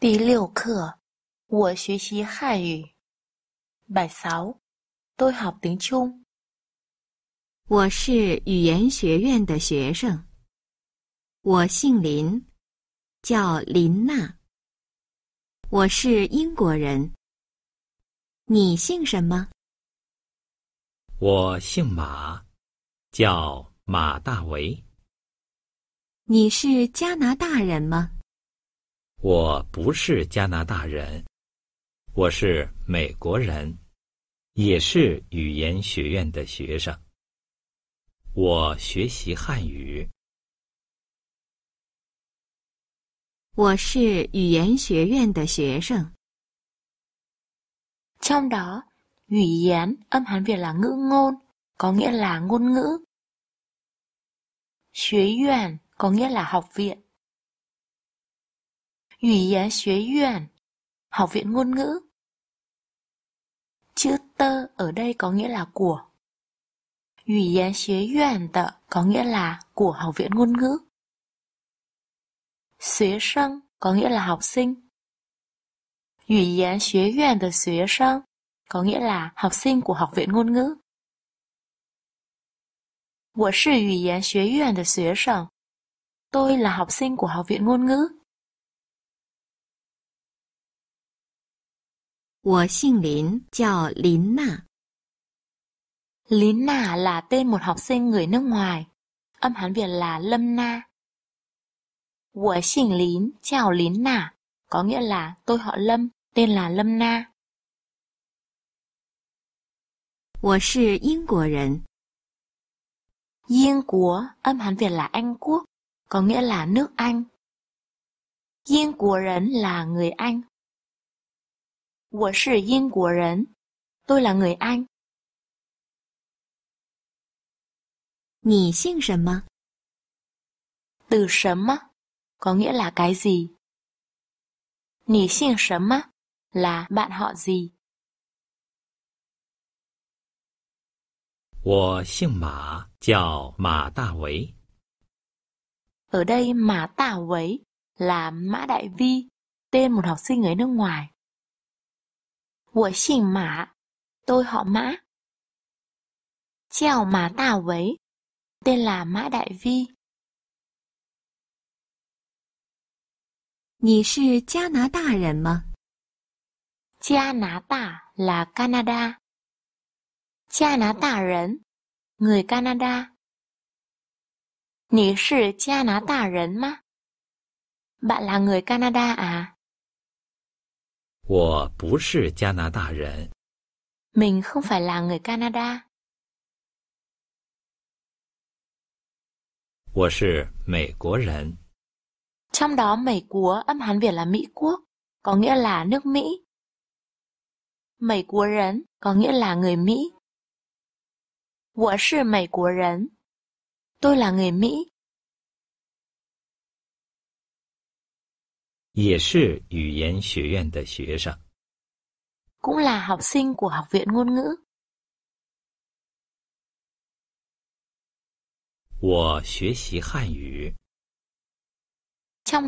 第六课我学习汉语麦勺都好平丘我是语言学院的学生我姓林叫林娜我是英国人你姓什么我姓马叫马大维你是加拿大人吗我不是加拿大人，我是美国人，也是语言学院的学生。我学习汉语。我是语言学院的学生。trong đó, ngữ yếu âm hán việt là ngữ ngôn có nghĩa là ngôn ngữ, h ọ có nghĩa là học viện 语言学院, học viện ngôn ngữ. Chữ tơ ở đây có nghĩa là của. Ủy yến xế yuan tợ có nghĩa là của học viện ngôn ngữ. Xế sân có nghĩa là học sinh. Ủy yến xế yuan tờ xế sân có nghĩa là học sinh của học viện ngôn ngữ. của tôi là học sinh của học viện ngôn ngữ. 我姓林，叫林娜。Lín là tên một học sinh người nước ngoài. Âm Hán Việt là Lâm Na. Của xỉnh Lín, chào Lín Nà, có nghĩa là tôi họ Lâm, tên là Lâm Na. 我是英国人。Yên Quốc, âm Hán Việt là Anh Quốc, có nghĩa là nước Anh. Yên Quốc là người Anh. 我是英国人. Tôi là người Anh. 你姓什么? Từ sớm có nghĩa là cái gì? Nì xin sớm là bạn họ gì? Ở đây Mã Tả Quấy là Mã Đại Vi, tên một học sinh ở nước ngoài. 我姓 Mã, tôi họ Mã. Chào Mã Tà Vấy, tên là Mã Đại Vi. 你是加拿大人吗？加拿大 là Canada. 加拿大人 Canada. 你是加拿大人吗？Bạn là người Canada à? 我不是加拿大人。Mình không phải là người Canada. 我是美国人。Trong đó Mỹ Quốc âm Hán Việt là Mỹ Quốc, có nghĩa là nước Mỹ. Mỹ Quốc 人 có nghĩa là người Mỹ. 我是美国人. Tôi là người Mỹ. 也是语言学院的学生，cũng là học sinh của học viện ngôn ngữ.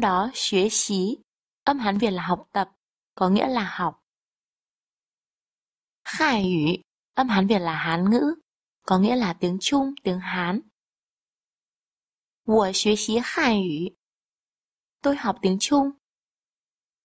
đó 学习 âm Hán Việt là học tập, có nghĩa là học. Khải ngữ âm Hán Việt là Hán ngữ, có nghĩa là tiếng Trung, tiếng Hán. Tôi học tiếng Trung.